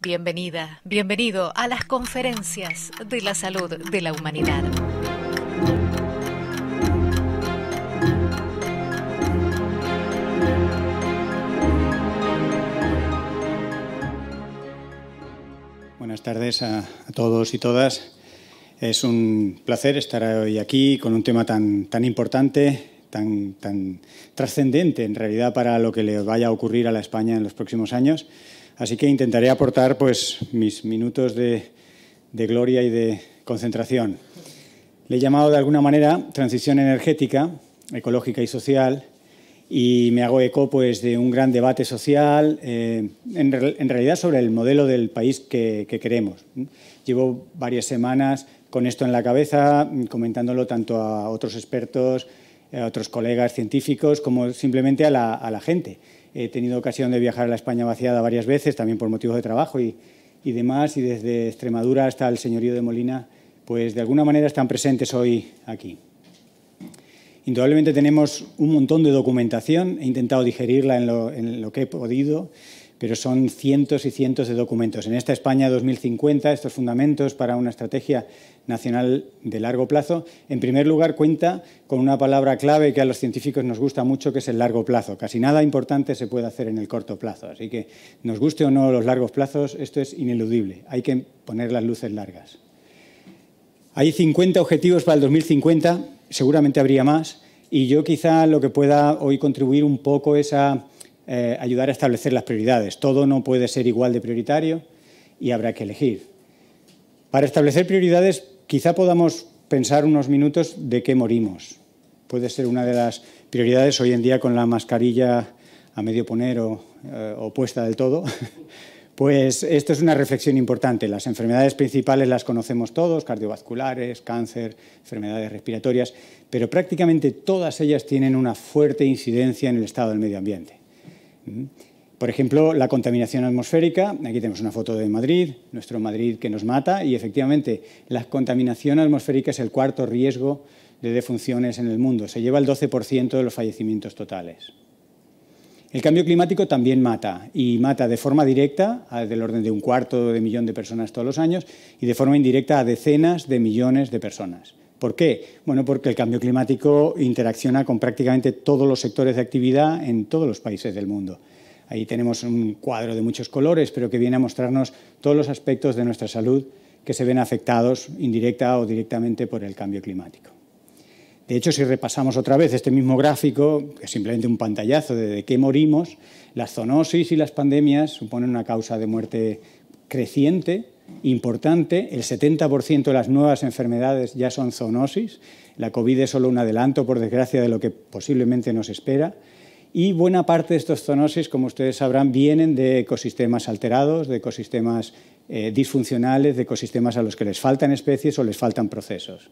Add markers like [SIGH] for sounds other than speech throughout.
Bienvenida, bienvenido a las conferencias de la salud de la humanidad. Buenas tardes a, todos y todas. Es un placer estar hoy aquí con un tema tan, importante, tan, tan trascendente en realidad para lo que le vaya a ocurrir a la España en los próximos años Así que intentaré aportar pues, mis minutos de, gloria y de concentración. Le he llamado de alguna manera transición energética, ecológica y social, y me hago eco pues, de un gran debate social, eh, en, realidad sobre el modelo del país que, queremos. Llevo varias semanas con esto en la cabeza, comentándolo tanto a otros expertos, a otros colegas científicos, como simplemente a la gente. He tenido ocasión de viajar a la España vaciada varias veces, también por motivos de trabajo y, demás, y desde Extremadura hasta el señorío de Molina, pues de alguna manera están presentes hoy aquí. Indudablemente tenemos un montón de documentación, he intentado digerirla en lo que he podido, pero son cientos y cientos de documentos. En esta España 2050, estos fundamentos para una estrategia nacional de largo plazo, en primer lugar cuenta con una palabra clave que a los científicos nos gusta mucho, que es el largo plazo. Casi nada importante se puede hacer en el corto plazo, así que nos guste o no los largos plazos, esto es ineludible. Hay que poner las luces largas. Hay 50 objetivos para el 2050, seguramente habría más, y yo quizá lo que pueda hoy contribuir un poco es a eh, ayudar a establecer las prioridades. Todo no puede ser igual de prioritario y habrá que elegir. Para establecer prioridades, quizá podamos pensar unos minutos de qué morimos. Puede ser una de las prioridades hoy en día con la mascarilla a medio poner o, eh, puesta del todo. [LAUGHS] Pues esto es una reflexión importante. Las enfermedades principales las conocemos todos, cardiovasculares, cáncer, enfermedades respiratorias, pero prácticamente todas ellas tienen una fuerte incidencia en el estado del medio ambiente. Por ejemplo, la contaminación atmosférica. Aquí tenemos una foto de Madrid, nuestro Madrid que nos mata, y efectivamente la contaminación atmosférica es el cuarto riesgo de defunciones en el mundo. Se lleva el 12% de los fallecimientos totales. El cambio climático también mata, y mata de forma directa, del orden de un cuarto de millón de personas todos los años, y de forma indirecta a decenas de millones de personas. ¿Por qué? Bueno, porque el cambio climático interacciona con prácticamente todos los sectores de actividad en todos los países del mundo. Ahí tenemos un cuadro de muchos colores, pero que viene a mostrarnos todos los aspectos de nuestra salud que se ven afectados indirecta o directamente por el cambio climático. De hecho, si repasamos otra vez este mismo gráfico, que es simplemente un pantallazo de, de qué morimos, las zoonosis y las pandemias suponen una causa de muerte creciente importante. El 70% de las nuevas enfermedades ya son zoonosis. La COVID es solo un adelanto, por desgracia, de lo que posiblemente nos espera. Y buena parte de estos zoonosis, como ustedes sabrán, vienen de ecosistemas alterados, de ecosistemas eh, disfuncionales, de ecosistemas a los que les faltan especies o les faltan procesos.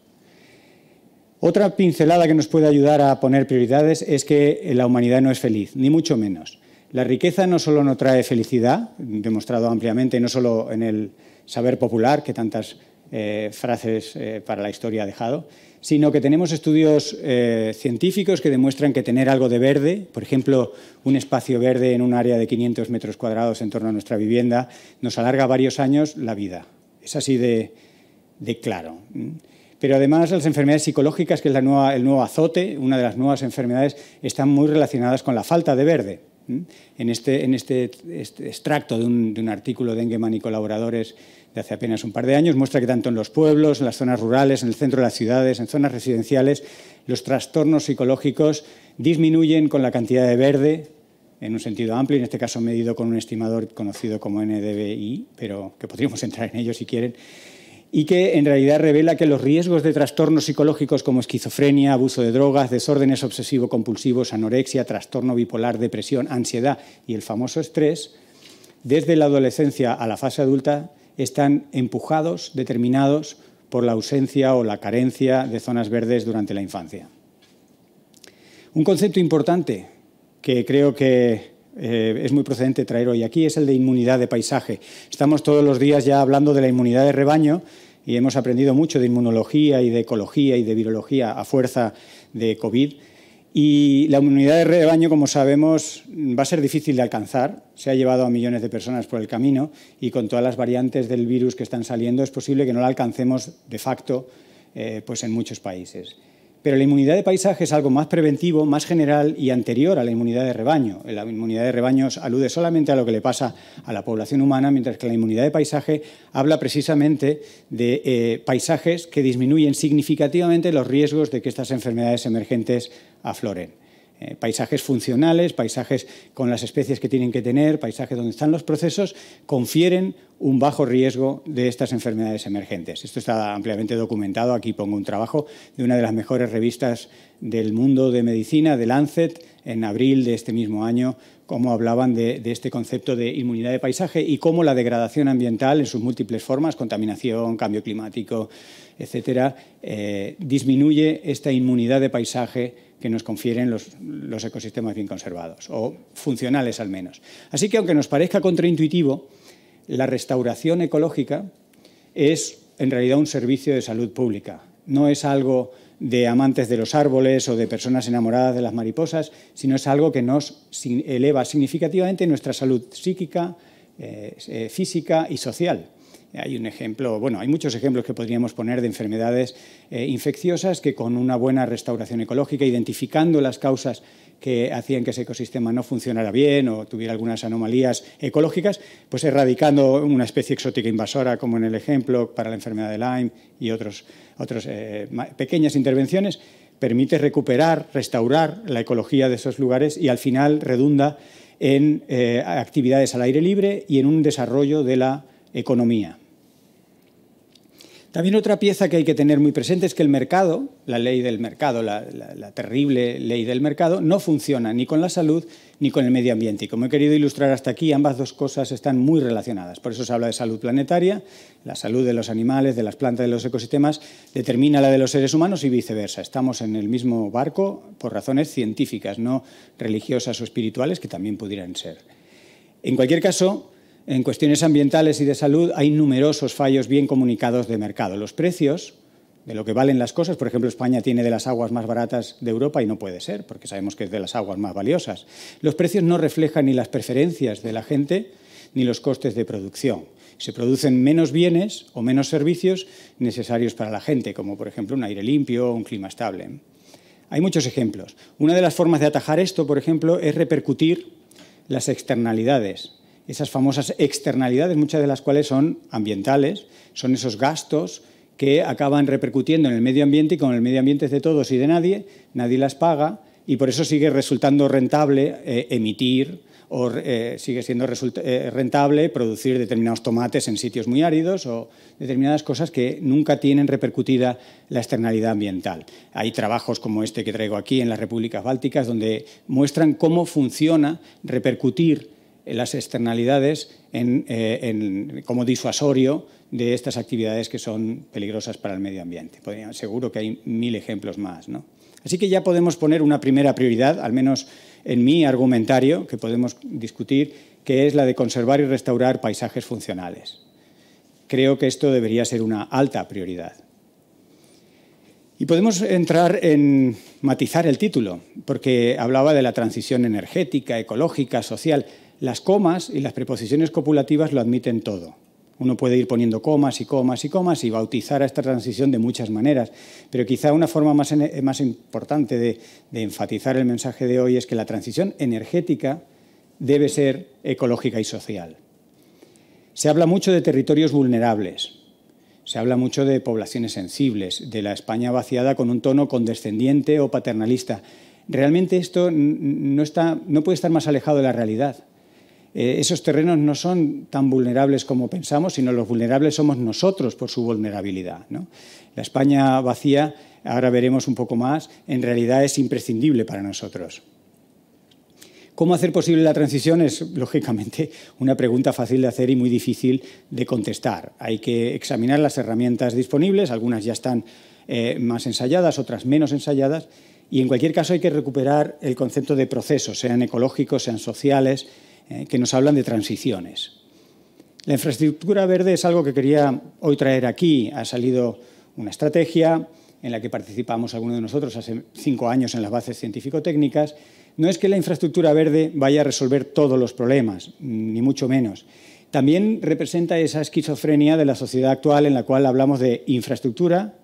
Otra pincelada que nos puede ayudar a poner prioridades es que la humanidad no es feliz, ni mucho menos. La riqueza no solo no trae felicidad, demostrado ampliamente, no solo en el saber popular que tantas eh, frases eh, para la historia ha dejado, sino que tenemos estudios eh, científicos que demuestran que tener algo de verde, por ejemplo, un espacio verde en un área de 500 metros cuadrados en torno a nuestra vivienda, nos alarga varios años la vida. Es así de, claro. Pero además las enfermedades psicológicas, que es el nuevo azote, una de las nuevas enfermedades, están muy relacionadas con la falta de verde. En este, este extracto de un, artículo de Engeman y colaboradores de hace apenas un par de años muestra que tanto en los pueblos, en las zonas rurales, en el centro de las ciudades, en zonas residenciales, los trastornos psicológicos disminuyen con la cantidad de verde en un sentido amplio, en este caso medido con un estimador conocido como NDBI, pero que podríamos [LAUGHS] entrar en ello si quieren, y que en realidad revela que los riesgos de trastornos psicológicos como esquizofrenia, abuso de drogas, desórdenes obsesivo-compulsivos, anorexia, trastorno bipolar, depresión, ansiedad y el famoso estrés, desde la adolescencia a la fase adulta están empujados, determinados por la ausencia o la carencia de zonas verdes durante la infancia. Un concepto importante que creo que eh, es muy procedente traer hoy aquí, es el de inmunidad de paisaje. Estamos todos los días ya hablando de la inmunidad de rebaño y hemos aprendido mucho de inmunología y de ecología y de virología a fuerza de COVID. Y la inmunidad de rebaño, como sabemos, va a ser difícil de alcanzar. Se ha llevado a millones de personas por el camino y con todas las variantes del virus que están saliendo es posible que no la alcancemos de facto eh, pues en muchos países. Pero la inmunidad de paisaje es algo más preventivo, más general y anterior a la inmunidad de rebaño. La inmunidad de rebaños alude solamente a lo que le pasa a la población humana, mientras que la inmunidad de paisaje habla precisamente de eh, paisajes que disminuyen significativamente los riesgos de que estas enfermedades emergentes afloren. Eh, paisajes funcionales, paisajes con las especies que tienen que tener, paisajes donde están los procesos, confieren un bajo riesgo de estas enfermedades emergentes. Esto está ampliamente documentado. Aquí pongo un trabajo de una de las mejores revistas del mundo de medicina, de Lancet, en abril de este mismo año, cómo hablaban de, este concepto de inmunidad de paisaje y cómo la degradación ambiental en sus múltiples formas, contaminación, cambio climático, etcétera, eh, disminuye esta inmunidad de paisaje que nos confieren los, ecosistemas bien conservados, o funcionales al menos. Así que aunque nos parezca contraintuitivo, la restauración ecológica es en realidad un servicio de salud pública, no es algo de amantes de los árboles o de personas enamoradas de las mariposas, sino es algo que nos eleva significativamente nuestra salud psíquica, eh, eh, física y social. Hay un ejemplo, bueno, hay muchos ejemplos que podríamos poner de enfermedades eh, infecciosas que con una buena restauración ecológica, identificando las causas que hacían que ese ecosistema no funcionara bien o tuviera algunas anomalías ecológicas, pues erradicando una especie exótica invasora, como en el ejemplo para la enfermedad de Lyme y otras otros, eh, pequeñas intervenciones, permite recuperar, restaurar la ecología de esos lugares y al final redunda en eh, actividades al aire libre y en un desarrollo de la economía. También otra pieza que hay que tener muy presente es que el mercado, la ley del mercado, la, terrible ley del mercado, no funciona ni con la salud ni con el medio ambiente. Y como he querido ilustrar hasta aquí, ambas dos cosas están muy relacionadas. Por eso se habla de salud planetaria, la salud de los animales, de las plantas, de los ecosistemas, determina la de los seres humanos y viceversa. Estamos en el mismo barco por razones científicas, no religiosas o espirituales, que también pudieran ser. En cualquier caso, en cuestiones ambientales y de salud hay numerosos fallos bien comunicados de mercado. Los precios de lo que valen las cosas, por ejemplo, España tiene de las aguas más baratas de Europa y no puede ser, porque sabemos que es de las aguas más valiosas. Los precios no reflejan ni las preferencias de la gente ni los costes de producción. Se producen menos bienes o menos servicios necesarios para la gente, como por ejemplo un aire limpio o un clima estable. Hay muchos ejemplos. Una de las formas de atajar esto, por ejemplo, es repercutir las externalidades esas famosas externalidades, muchas de las cuales son ambientales, son esos gastos que acaban repercutiendo en el medio ambiente y con el medio ambiente es de todos y de nadie, nadie las paga y por eso sigue resultando rentable eh, emitir o eh, sigue siendo eh, rentable producir determinados tomates en sitios muy áridos o determinadas cosas que nunca tienen repercutida la externalidad ambiental. Hay trabajos como este que traigo aquí en las repúblicas bálticas donde muestran cómo funciona repercutir eh, las externalidades eh, como disuasorio de estas actividades que son peligrosas para el medio ambiente. seguro que hay mil ejemplos más. Así que ya podemos poner una primera prioridad, al menos en mi argumentario, que podemos discutir, que es la de conservar y restaurar paisajes funcionales. Creo que esto debería ser una alta prioridad. Y podemos entrar en matizar el título, porque hablaba de la transición energética, ecológica, social. Las comas y las preposiciones copulativas lo admiten todo. Uno puede ir poniendo comas y comas y comas y bautizar a esta transición de muchas maneras, pero quizá una forma más, importante de, enfatizar el mensaje de hoy es que la transición energética debe ser ecológica y social. Se habla mucho de territorios vulnerables, se habla mucho de poblaciones sensibles, de la España vaciada con un tono condescendiente o paternalista. Realmente esto no puede estar más alejado de la realidad. Eh, esos terrenos no son tan vulnerables como pensamos, sino los vulnerables somos nosotros por su vulnerabilidad. La España vacía, ahora veremos un poco más, en realidad es imprescindible para nosotros. ¿Cómo hacer posible la transición? Es, lógicamente, una pregunta fácil de hacer y muy difícil de contestar. Hay que examinar las herramientas disponibles, algunas ya están eh, más ensayadas, otras menos ensayadas, y en cualquier caso hay que recuperar el concepto de procesos, sean ecológicos, sean sociales, eh, que nos hablan de transiciones. La infraestructura verde es algo que quería hoy traer aquí. Ha salido una estrategia en la que participamos algunos de nosotros hace cinco años en las bases científico-técnicas. No es que la infraestructura verde vaya a resolver todos los problemas, ni mucho menos. También representa esa esquizofrenia de la sociedad actual en la cual hablamos de infraestructura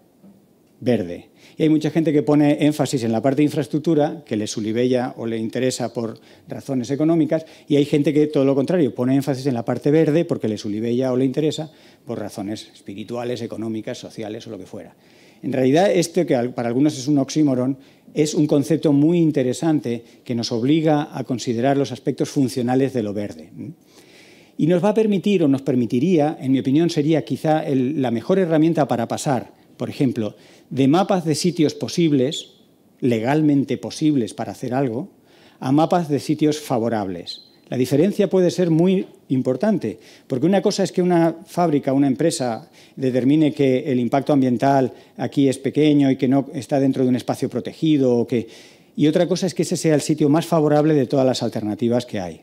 verde y hay mucha gente que pone énfasis en la parte de infraestructura, que le sulibella o le interesa por razones económicas, y hay gente que todo lo contrario, pone énfasis en la parte verde porque le sulibella o le interesa por razones espirituales, económicas, sociales o lo que fuera. En realidad, esto que para algunos es un oxímoron, es un concepto muy interesante que nos obliga a considerar los aspectos funcionales de lo verde. Y nos va a permitir, o nos permitiría, en mi opinión, sería quizá la mejor herramienta para pasar por ejemplo, de mapas de sitios posibles, legalmente posibles para hacer algo, a mapas de sitios favorables. La diferencia puede ser muy importante, porque una cosa es que una fábrica, una empresa, determine que el impacto ambiental aquí es pequeño y que no está dentro de un espacio protegido, y otra cosa es que ese sea el sitio más favorable de todas las alternativas que hay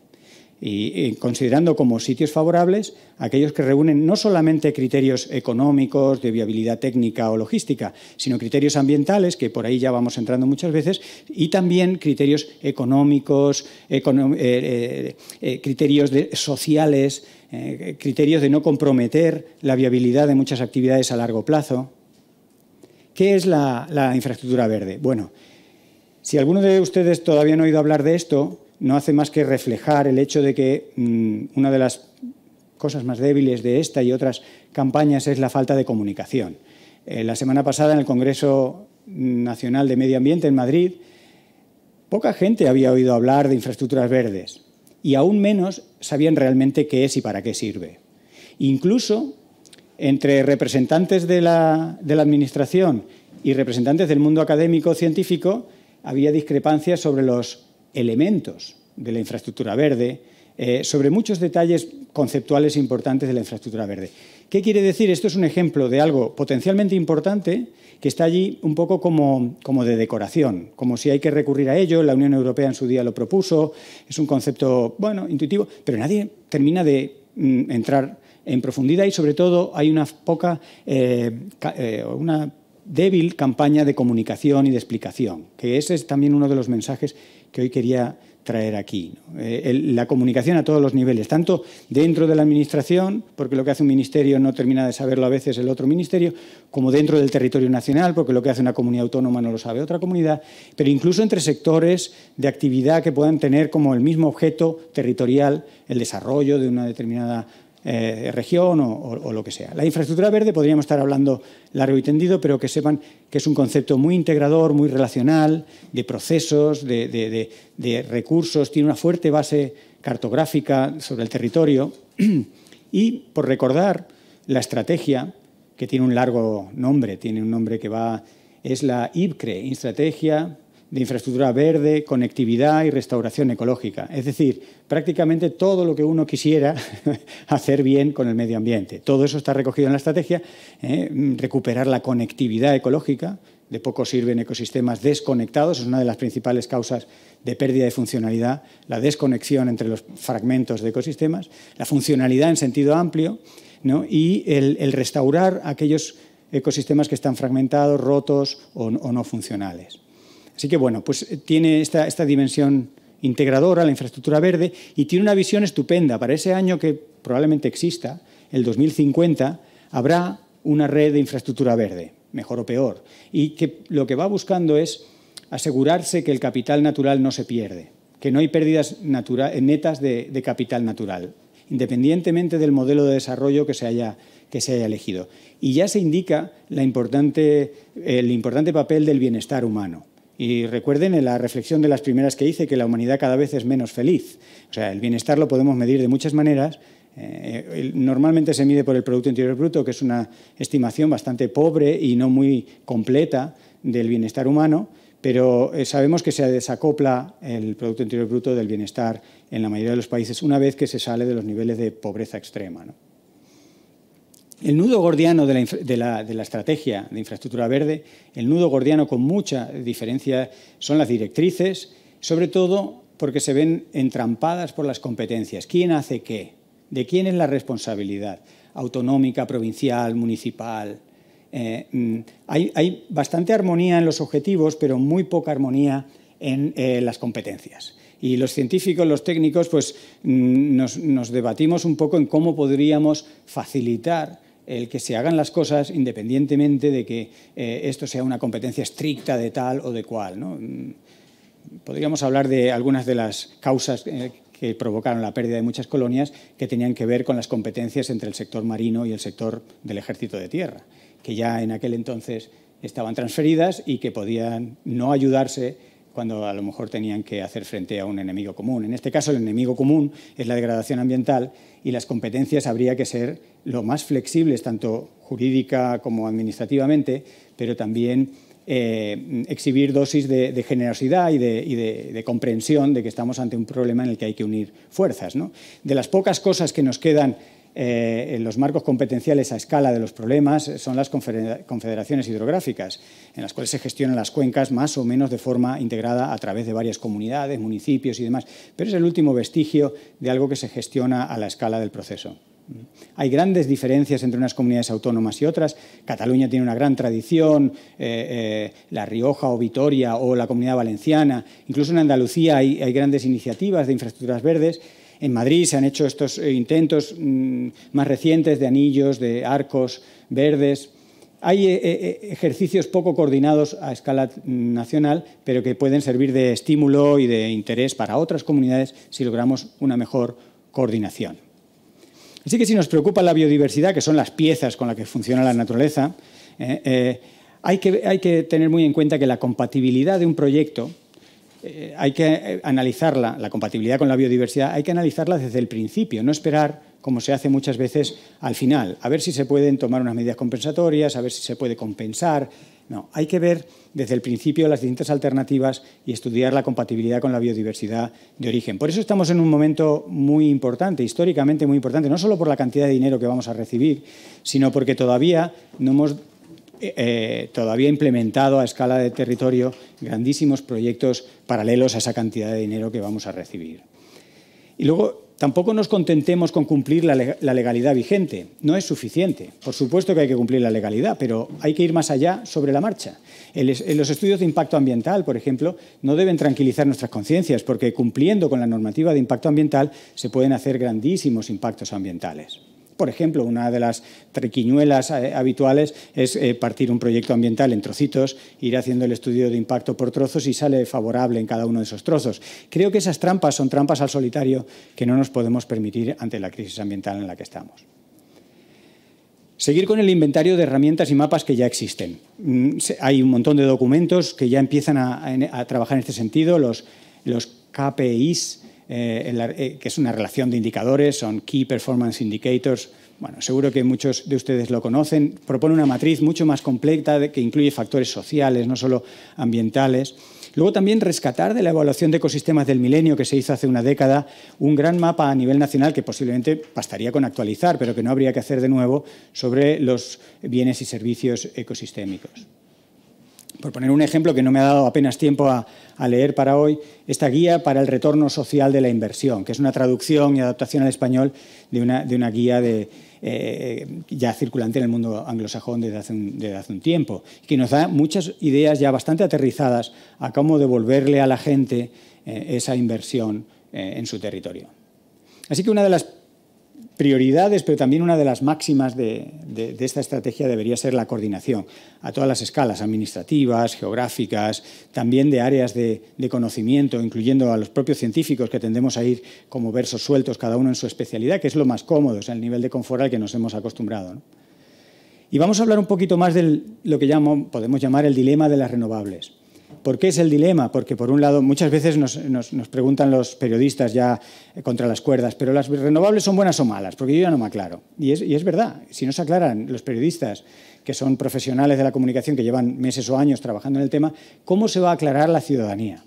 y, considerando como sitios favorables aquellos que reúnen no solamente criterios económicos, de viabilidad técnica o logística, sino criterios ambientales, que por ahí ya vamos entrando muchas veces, y también criterios económicos, eh, eh, eh, criterios de, sociales, criterios de no comprometer la viabilidad de muchas actividades a largo plazo. ¿Qué es la, la infraestructura verde? Bueno, si alguno de ustedes todavía no ha oído hablar de esto, no hace más que reflejar el hecho de que mm, una de las cosas más débiles de esta y otras campañas es la falta de comunicación. Eh, la semana pasada en el Congreso Nacional de Medio Ambiente en Madrid, poca gente había oído hablar de infraestructuras verdes y aún menos sabían realmente qué es y para qué sirve. Incluso entre representantes de la Administración y representantes del mundo académico científico había discrepancias sobre los elementos de la infraestructura verde, eh, sobre muchos detalles conceptuales importantes de la infraestructura verde. ¿Qué quiere decir? Esto es un ejemplo de algo potencialmente importante que está allí un poco como, de decoración, como si hay que recurrir a ello. La Unión Europea en su día lo propuso, es un concepto, bueno, intuitivo, pero nadie termina de mm, entrar en profundidad y sobre todo hay una poca, eh, eh, una débil campaña de comunicación y de explicación, que ese es también uno de los mensajes que hoy quería traer aquí. Eh, la comunicación a todos los niveles, tanto dentro de la Administración, porque lo que hace un ministerio no termina de saberlo a veces el otro ministerio, como dentro del territorio nacional, porque lo que hace una comunidad autónoma no lo sabe otra comunidad, pero incluso entre sectores de actividad que puedan tener como el mismo objeto territorial el desarrollo de una determinada eh, región o, lo que sea. La infraestructura verde podríamos estar hablando largo y tendido, pero que sepan que es un concepto muy integrador, muy relacional, de procesos, de, recursos, tiene una fuerte base cartográfica sobre el territorio. [CLEARS THROAT] Y por recordar la estrategia, que tiene un largo nombre, tiene un nombre que va, es la IPCRE, Estrategia de infraestructura verde, conectividad y restauración ecológica. Es decir, prácticamente todo lo que uno quisiera [LAUGHS] hacer bien con el medio ambiente. Todo eso está recogido en la estrategia. ¿eh? Recuperar la conectividad ecológica. De poco sirven ecosistemas desconectados. Es una de las principales causas de pérdida de funcionalidad, la desconexión entre los fragmentos de ecosistemas, la funcionalidad en sentido amplio y el, restaurar aquellos ecosistemas que están fragmentados, rotos o no funcionales. Así que bueno, pues eh, tiene esta, dimensión integradora, la infraestructura verde, y tiene una visión estupenda. Para ese año que probablemente exista, el 2050, habrá una red de infraestructura verde, mejor o peor, y que lo que va buscando es asegurarse que el capital natural no se pierde, que no hay pérdidas eh, netas de, capital natural, independientemente del modelo de desarrollo que se haya, elegido. Y ya se indica el importante papel del bienestar humano. Y recuerden en la reflexión de las primeras que hice que la humanidad cada vez es menos feliz. O sea, el bienestar lo podemos medir de muchas maneras. Eh, normalmente se mide por el Producto Interior Bruto, que es una estimación bastante pobre y no muy completa del bienestar humano, pero eh, sabemos que se desacopla el Producto Interior Bruto del bienestar en la mayoría de los países una vez que se sale de los niveles de pobreza extrema. El nudo gordiano de la, estrategia de infraestructura verde, el nudo gordiano con mucha diferencia son las directrices, sobre todo porque se ven entrampadas por las competencias. ¿Quién hace qué? ¿De quién es la responsabilidad? Autonómica, provincial, municipal. Eh, mm, hay, bastante armonía en los objetivos, pero muy poca armonía en eh, las competencias y los científicos, los técnicos, pues mm, nos, debatimos un poco en cómo podríamos facilitar el que se hagan las cosas independientemente de que eh, esto sea una competencia estricta de tal o de cual. Mm, podríamos hablar de algunas de las causas eh, que provocaron la pérdida de muchas colonias que tenían que ver con las competencias entre el sector marino y el sector del ejército de tierra, que ya en aquel entonces estaban transferidas y que podían no ayudarse cuando a lo mejor tenían que hacer frente a un enemigo común. En este caso, el enemigo común es la degradación ambiental y las competencias habría que ser lo más flexibles, tanto jurídica como administrativamente, pero también eh, exhibir dosis de, generosidad y, de, comprensión de que estamos ante un problema en el que hay que unir fuerzas. De las pocas cosas que nos quedan eh, los marcos competenciales a escala de los problemas eh, son las confederaciones hidrográficas, en las cuales se gestionan las cuencas más o menos de forma integrada a través de varias comunidades, municipios y demás, pero es el último vestigio de algo que se gestiona a la escala del proceso. Hay grandes diferencias entre unas comunidades autónomas y otras. Cataluña tiene una gran tradición, eh, La Rioja o Vitoria o la Comunidad Valenciana. Incluso en Andalucía hay grandes iniciativas de infraestructuras verdes en Madrid se han hecho estos eh, intentos mm, más recientes de anillos, de arcos verdes. Hay eh, eh, ejercicios poco coordinados a escala mm, nacional, pero que pueden servir de estímulo y de interés para otras comunidades si logramos una mejor coordinación. Así que si nos preocupa la biodiversidad, que son las piezas con las que funciona la naturaleza, hay, que, hay que tener muy en cuenta que la compatibilidad de un proyecto eh, hay que eh, analizarla, la compatibilidad con la biodiversidad, hay que analizarla desde el principio, no esperar, como se hace muchas veces, al final, a ver si se pueden tomar unas medidas compensatorias, a ver si se puede compensar. No, hay que ver desde el principio las distintas alternativas y estudiar la compatibilidad con la biodiversidad de origen. Por eso estamos en un momento muy importante, históricamente muy importante, no solo por la cantidad de dinero que vamos a recibir, sino porque todavía no hemos eh, todavía implementado a escala de territorio grandísimos proyectos paralelos a esa cantidad de dinero que vamos a recibir. Y luego, tampoco nos contentemos con cumplir la, legalidad vigente. No es suficiente. Por supuesto que hay que cumplir la legalidad, pero hay que ir más allá sobre la marcha. los estudios de impacto ambiental, por ejemplo, no deben tranquilizar nuestras conciencias, porque cumpliendo con la normativa de impacto ambiental se pueden hacer grandísimos impactos ambientales. Por ejemplo, una de las trequiñuelas eh, habituales es eh, partir un proyecto ambiental en trocitos, ir haciendo el estudio de impacto por trozos y sale favorable en cada uno de esos trozos. Creo que esas trampas son trampas al solitario que no nos podemos permitir ante la crisis ambiental en la que estamos. Seguir con el inventario de herramientas y mapas que ya existen. Mm, hay un montón de documentos que ya empiezan a, trabajar en este sentido, los, los KPIs, eh, eh, que es una relación de indicadores, son Key Performance Indicators. Bueno, seguro que muchos de ustedes lo conocen. Propone una matriz mucho más completa que incluye factores sociales, no solo ambientales. Luego también rescatar de la evaluación de ecosistemas del milenio que se hizo hace una década un gran mapa a nivel nacional que posiblemente bastaría con actualizar, pero que no habría que hacer de nuevo sobre los bienes y servicios ecosistémicos por poner un ejemplo que no me ha dado apenas tiempo a, leer para hoy, esta guía para el retorno social de la inversión, que es una traducción y adaptación al español de una, guía eh, ya circulante en el mundo anglosajón desde hace, un, tiempo, que nos da muchas ideas ya bastante aterrizadas a cómo devolverle a la gente eh, esa inversión eh, en su territorio. Así que una de las prioridades, pero también una de las máximas de, esta estrategia debería ser la coordinación a todas las escalas, administrativas, geográficas, también de áreas de, conocimiento, incluyendo a los propios científicos que tendemos a ir como versos sueltos, cada uno en su especialidad, que es lo más cómodo, es el nivel de confort al que nos hemos acostumbrado. Y vamos a hablar un poquito más de lo que podemos llamar el dilema de las renovables. ¿Por qué es el dilema? Porque, por un lado, muchas veces nos, preguntan los periodistas ya eh, contra las cuerdas, pero las renovables son buenas o malas, porque yo ya no me aclaro. Y es, verdad, si no se aclaran los periodistas, que son profesionales de la comunicación, que llevan meses o años trabajando en el tema, ¿cómo se va a aclarar la ciudadanía?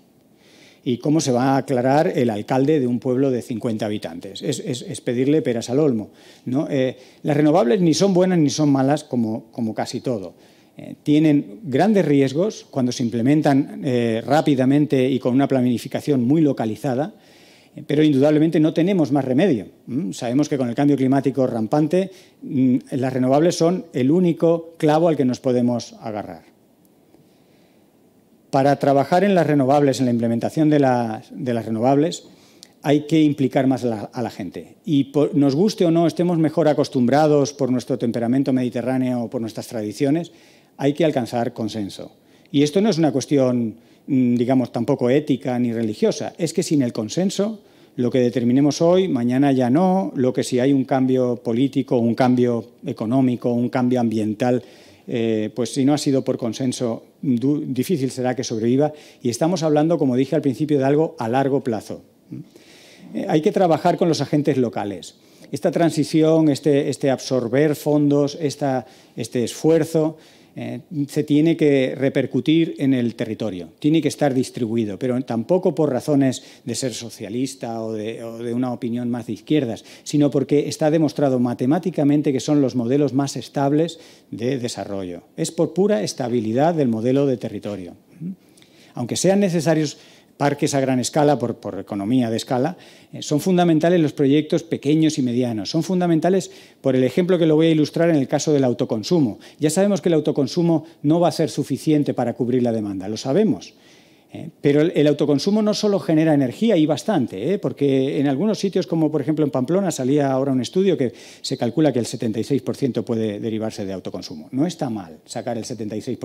y cómo se va a aclarar el alcalde de un pueblo de 50 habitantes. Es, pedirle peras al olmo. ¿no? Eh, las renovables ni son buenas ni son malas, como casi todo. Eh, tienen grandes riesgos cuando se implementan eh, rápidamente y con una planificación muy localizada, eh, pero indudablemente no tenemos más remedio. Sabemos que con el cambio climático rampante, mm, las renovables son el único clavo al que nos podemos agarrar. Para trabajar en las renovables, en la implementación de las, renovables, hay que implicar más a la, gente. Y nos guste o no, estemos mejor acostumbrados por nuestro temperamento mediterráneo o por nuestras tradiciones, hay que alcanzar consenso. Y esto no es una cuestión, mm, digamos, tampoco ética ni religiosa, es que sin el consenso, lo que determinemos hoy, mañana ya no, lo que si hay un cambio político, un cambio económico, un cambio ambiental, eh, pues si no ha sido por consenso, difícil será que sobreviva. Y estamos hablando, como dije al principio, de algo a largo plazo. Mm. Eh, hay que trabajar con los agentes locales. Esta transición, este, este absorber fondos, este esfuerzo, eh, se tiene que repercutir en el territorio, tiene que estar distribuido, pero tampoco por razones de ser socialista o de, o de, una opinión más de izquierdas, sino porque está demostrado matemáticamente que son los modelos más estables de desarrollo. Es por pura estabilidad del modelo de territorio. Aunque sean necesarios parques a gran escala, por, economía de escala, eh, son fundamentales los proyectos pequeños y medianos. Son fundamentales por el ejemplo que lo voy a ilustrar en el caso del autoconsumo. Ya sabemos que el autoconsumo no va a ser suficiente para cubrir la demanda, lo sabemos. ¿eh? Pero el autoconsumo no solo genera energía y bastante, ¿eh? porque en algunos sitios, como por ejemplo en Pamplona, salía ahora un estudio que se calcula que el 76% puede derivarse de autoconsumo. No está mal sacar el 76%.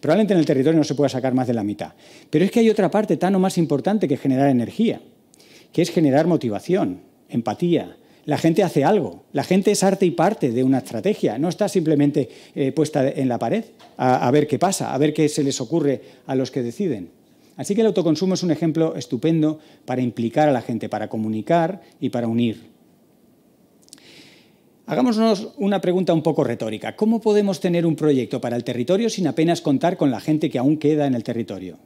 Probablemente en el territorio no se pueda sacar más de la mitad. Pero es que hay otra parte tan o más importante que generar energía, que es generar motivación, empatía, la gente hace algo, la gente es arte y parte de una estrategia, no está simplemente eh, puesta en la pared a ver qué pasa, a ver qué se les ocurre a los que deciden. Así que el autoconsumo es un ejemplo estupendo para implicar a la gente, para comunicar y para unir. Hagámonos una pregunta un poco retórica. ¿Cómo podemos tener un proyecto para el territorio sin apenas contar con la gente que aún queda en el territorio?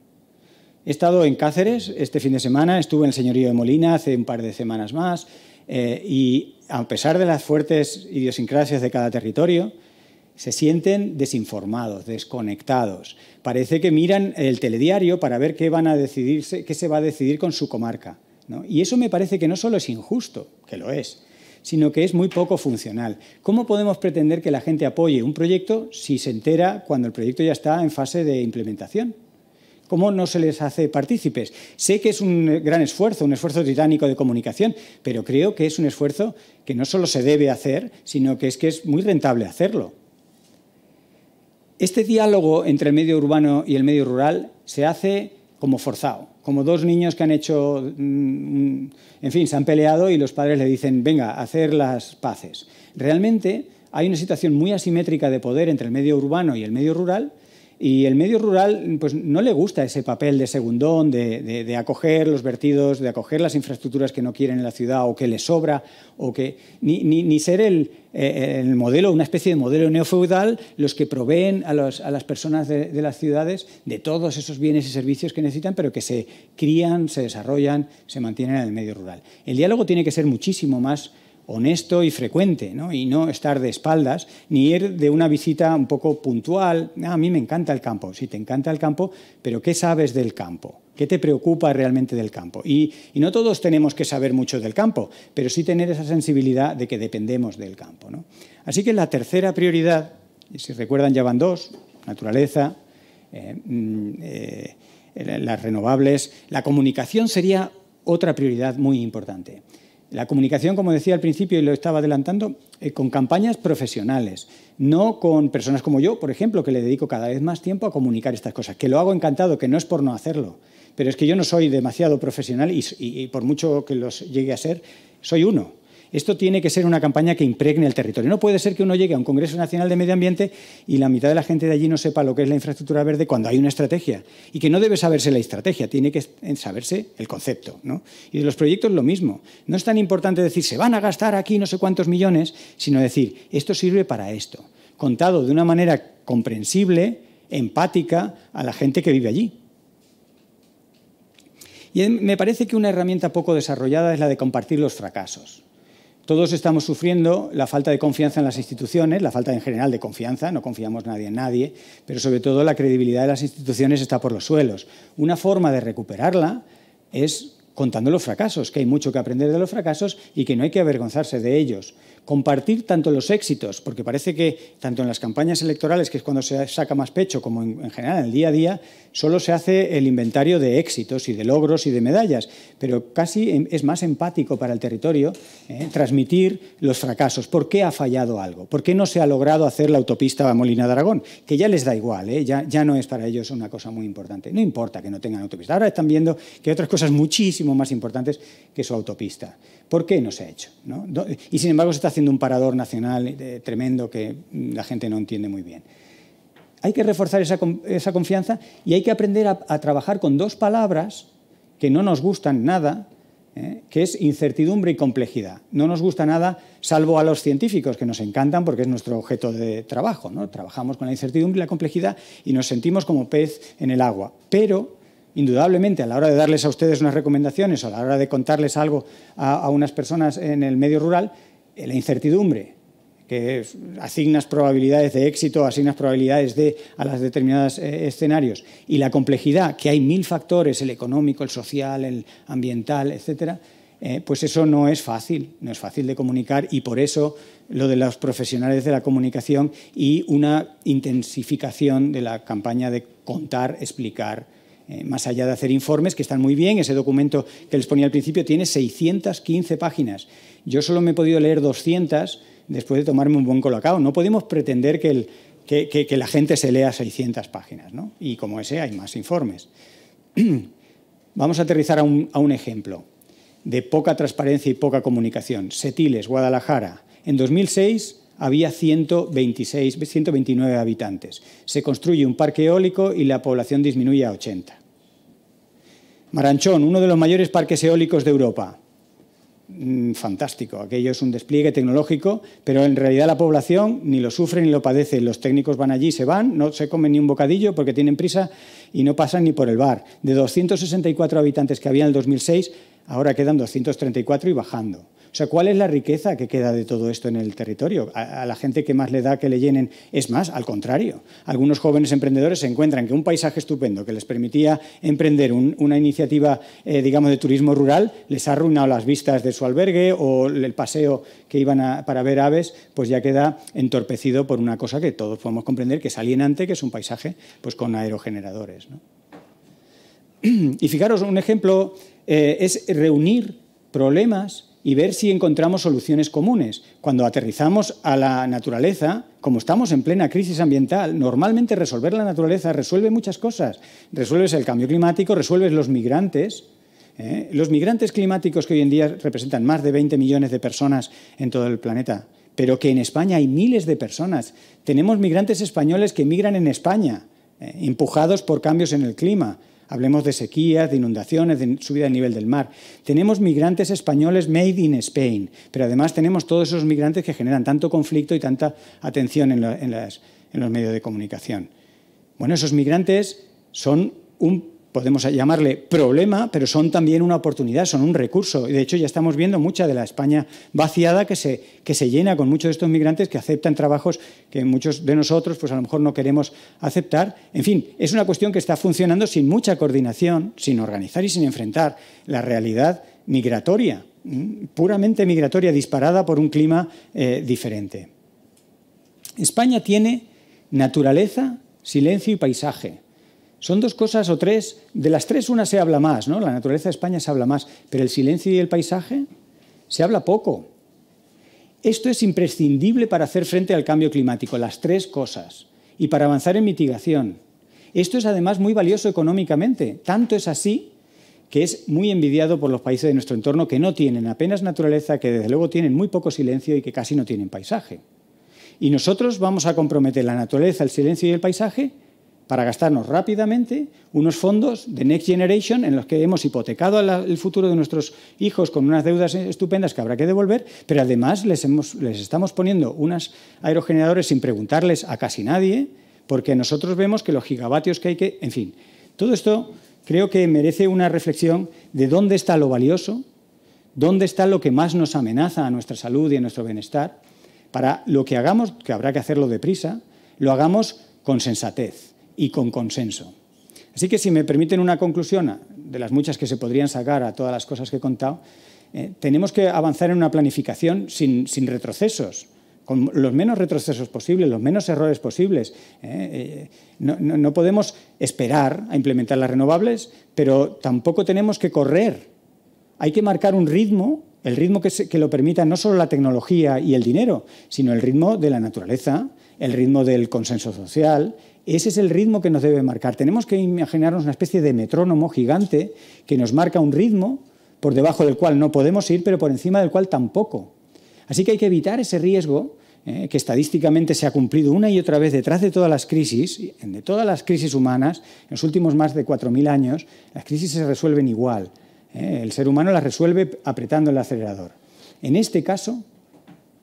He estado en Cáceres este fin de semana, estuve en el Señorío de Molina hace un par de semanas más, eh, y a pesar de las fuertes idiosincrasias de cada territorio, se sienten desinformados, desconectados. Parece que miran el telediario para ver qué, van a qué se va a decidir con su comarca. Y eso me parece que no solo es injusto, que lo es, sino que es muy poco funcional. ¿Cómo podemos pretender que la gente apoye un proyecto si se entera cuando el proyecto ya está en fase de implementación? ¿Cómo no se les hace partícipes? Sé que es un gran esfuerzo, un esfuerzo titánico de comunicación, pero creo que es un esfuerzo que no solo se debe hacer, sino que es que es muy rentable hacerlo. Este diálogo entre el medio urbano y el medio rural se hace como forzado, como dos niños que han hecho, mm, en fin, se han peleado y los padres le dicen, venga, hacer las paces. Realmente hay una situación muy asimétrica de poder entre el medio urbano y el medio rural y el medio rural pues, no le gusta ese papel de segundón, de, de, acoger los vertidos, de acoger las infraestructuras que no quieren en la ciudad o que les sobra, o que, ni, ser eh, el, modelo, una especie de modelo neofeudal, los que proveen a, los, a las personas de, las ciudades de todos esos bienes y servicios que necesitan, pero que se crían, se desarrollan, se mantienen en el medio rural. El diálogo tiene que ser muchísimo más honesto y frecuente, y no estar de espaldas, ni ir de una visita un poco puntual. Ah, a mí me encanta el campo, sí, te encanta el campo, pero ¿qué sabes del campo? ¿Qué te preocupa realmente del campo? Y, no todos tenemos que saber mucho del campo, pero sí tener esa sensibilidad de que dependemos del campo. Así que la tercera prioridad, si recuerdan ya van dos, naturaleza, eh, mm, eh, las renovables, la comunicación sería otra prioridad muy importante. La comunicación, como decía al principio y lo estaba adelantando, eh, con campañas profesionales, no con personas como yo, por ejemplo, que le dedico cada vez más tiempo a comunicar estas cosas, que lo hago encantado, que no es por no hacerlo, pero es que yo no soy demasiado profesional y, y por mucho que los llegue a ser, soy uno. Esto tiene que ser una campaña que impregne el territorio. No puede ser que uno llegue a un Congreso Nacional de Medio Ambiente y la mitad de la gente de allí no sepa lo que es la infraestructura verde cuando hay una estrategia. Y que no debe saberse la estrategia, tiene que saberse el concepto. Y de los proyectos lo mismo. No es tan importante decir se van a gastar aquí no sé cuántos millones, sino decir esto sirve para esto. Contado de una manera comprensible, empática a la gente que vive allí. Y me parece que una herramienta poco desarrollada es la de compartir los fracasos. Todos estamos sufriendo la falta de confianza en las instituciones, la falta en general de confianza, no confiamos nadie en nadie, pero sobre todo la credibilidad de las instituciones está por los suelos. Una forma de recuperarla es contando los fracasos, que hay mucho que aprender de los fracasos y que no hay que avergonzarse de ellos. Compartir tanto los éxitos, porque parece que tanto en las campañas electorales, que es cuando se saca más pecho, como en, general en el día a día, solo se hace el inventario de éxitos y de logros y de medallas, pero casi em, es más empático para el territorio eh, transmitir los fracasos. ¿Por qué ha fallado algo? ¿Por qué no se ha logrado hacer la autopista a Molina de Aragón? Que ya les da igual, eh, ya, no es para ellos una cosa muy importante. No importa que no tengan autopista. Ahora están viendo que otras cosas muchísimo más importantes que su autopista. ¿Por qué no se ha hecho? Y sin embargo se está haciendo un parador nacional eh, tremendo que mm, la gente no entiende muy bien. Hay que reforzar esa, confianza y hay que aprender a, trabajar con dos palabras que no nos gustan nada, ¿eh? que es incertidumbre y complejidad. No nos gusta nada, salvo a los científicos, que nos encantan porque es nuestro objeto de trabajo. ¿no? Trabajamos con la incertidumbre y la complejidad y nos sentimos como pez en el agua. Pero indudablemente a la hora de darles a ustedes unas recomendaciones, o a la hora de contarles algo a, unas personas en el medio rural, eh, la incertidumbre, que asignas probabilidades de éxito, asignas probabilidades de a las determinados eh, escenarios y la complejidad, que hay mil factores, el económico, el social, el ambiental, etcétera, eh, pues eso no es fácil, no es fácil de comunicar y por eso lo de los profesionales de la comunicación y una intensificación de la campaña de contar, explicar, eh, más allá de hacer informes, que están muy bien, ese documento que les ponía al principio tiene 615 páginas. Yo solo me he podido leer 200 después de tomarme un buen colocado. No podemos pretender que, la gente se lea 600 páginas, ¿no? Y como ese hay más informes. [CLEARS THROAT] Vamos a aterrizar a un, ejemplo de poca transparencia y poca comunicación. Setiles, Guadalajara. En 2006 había 126, 129 habitantes. Se construye un parque eólico y la población disminuye a 80. Maranchón, uno de los mayores parques eólicos de Europa. Mm, fantástico, aquello es un despliegue tecnológico, pero en realidad la población ni lo sufre ni lo padece. Los técnicos van allí, se van, no se comen ni un bocadillo porque tienen prisa y no pasan ni por el bar. De 264 habitantes que había en el 2006, ahora quedan 234 y bajando. O sea, ¿cuál es la riqueza que queda de todo esto en el territorio? A, la gente que más le da que le llenen, es más, al contrario. Algunos jóvenes emprendedores se encuentran que un paisaje estupendo que les permitía emprender una iniciativa, eh, digamos, de turismo rural, les ha arruinado las vistas de su albergue o el paseo que iban para ver aves, pues ya queda entorpecido por una cosa que todos podemos comprender, que es alienante, que es un paisaje pues, con aerogeneradores. ¿no? Y fijaros, un ejemplo eh, es reunir problemas y ver si encontramos soluciones comunes. Cuando aterrizamos a la naturaleza, como estamos en plena crisis ambiental, normalmente resolver la naturaleza resuelve muchas cosas. Resuelves el cambio climático, resuelves los migrantes. ¿eh? Los migrantes climáticos que hoy en día representan más de 20 millones de personas en todo el planeta, pero que en España hay miles de personas. Tenemos migrantes españoles que migran en España, ¿eh? empujados por cambios en el clima. Hablemos de sequías, de inundaciones, de subida del nivel del mar. Tenemos migrantes españoles made in Spain, pero además tenemos todos esos migrantes que generan tanto conflicto y tanta atención en, los medios de comunicación. Bueno, esos migrantes son un podemos llamarle problema, pero son también una oportunidad, son un recurso. Y de hecho ya estamos viendo mucha de la España vaciada que se, llena con muchos de estos migrantes que aceptan trabajos que muchos de nosotros pues a lo mejor no queremos aceptar. En fin, es una cuestión que está funcionando sin mucha coordinación, sin organizar y sin enfrentar la realidad migratoria, mm, puramente migratoria, disparada por un clima eh, diferente. España tiene naturaleza, silencio y paisaje son dos cosas o tres, de las tres una se habla más, ¿no? La naturaleza de España se habla más, pero el silencio y el paisaje se habla poco. Esto es imprescindible para hacer frente al cambio climático, las tres cosas, y para avanzar en mitigación. Esto es además muy valioso económicamente, tanto es así que es muy envidiado por los países de nuestro entorno que no tienen apenas naturaleza, que desde luego tienen muy poco silencio y que casi no tienen paisaje. Y nosotros vamos a comprometer la naturaleza, el silencio y el paisaje para gastarnos rápidamente unos fondos de Next Generation en los que hemos hipotecado el futuro de nuestros hijos con unas deudas estupendas que habrá que devolver, pero además les, estamos poniendo unos aerogeneradores sin preguntarles a casi nadie, porque nosotros vemos que los gigavatios que hay que... En fin, todo esto creo que merece una reflexión de dónde está lo valioso, dónde está lo que más nos amenaza a nuestra salud y a nuestro bienestar, para lo que hagamos, que habrá que hacerlo deprisa, lo hagamos con sensatez y con consenso. Así que si me permiten una conclusión de las muchas que se podrían sacar a todas las cosas que he contado, eh, tenemos que avanzar en una planificación sin, retrocesos, con los menos retrocesos posibles, los menos errores posibles. ¿eh? Eh, no, podemos esperar a implementar las renovables, pero tampoco tenemos que correr. Hay que marcar un ritmo el ritmo que, que, lo permita no solo la tecnología y el dinero, sino el ritmo de la naturaleza, el ritmo del consenso social, ese es el ritmo que nos debe marcar. Tenemos que imaginarnos una especie de metrónomo gigante que nos marca un ritmo por debajo del cual no podemos ir, pero por encima del cual tampoco. Así que hay que evitar ese riesgo eh, que estadísticamente se ha cumplido una y otra vez detrás de todas las crisis, de todas las crisis humanas, en los últimos más de 4.000 años, las crisis se resuelven igual. Eh, el ser humano las resuelve apretando el acelerador. En este caso,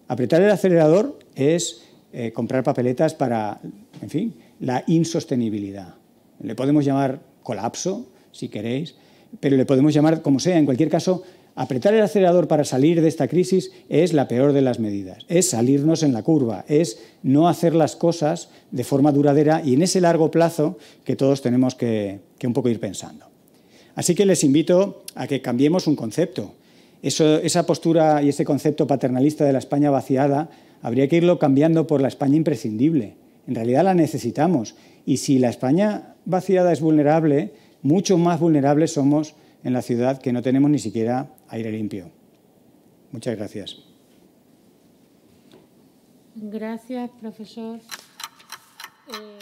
apretar el acelerador es eh, comprar papeletas para, en fin, la insostenibilidad. Le podemos llamar colapso, si queréis, pero le podemos llamar como sea. En cualquier caso, apretar el acelerador para salir de esta crisis es la peor de las medidas. Es salirnos en la curva, es no hacer las cosas de forma duradera y en ese largo plazo que todos tenemos que, un poco ir pensando. Así que les invito a que cambiemos un concepto. esa postura y ese concepto paternalista de la España vaciada habría que irlo cambiando por la España imprescindible en realidad la necesitamos. Y si la España vaciada es vulnerable, mucho más vulnerables somos en la ciudad que no tenemos ni siquiera aire limpio. Muchas gracias. Gracias, profesor. Eh,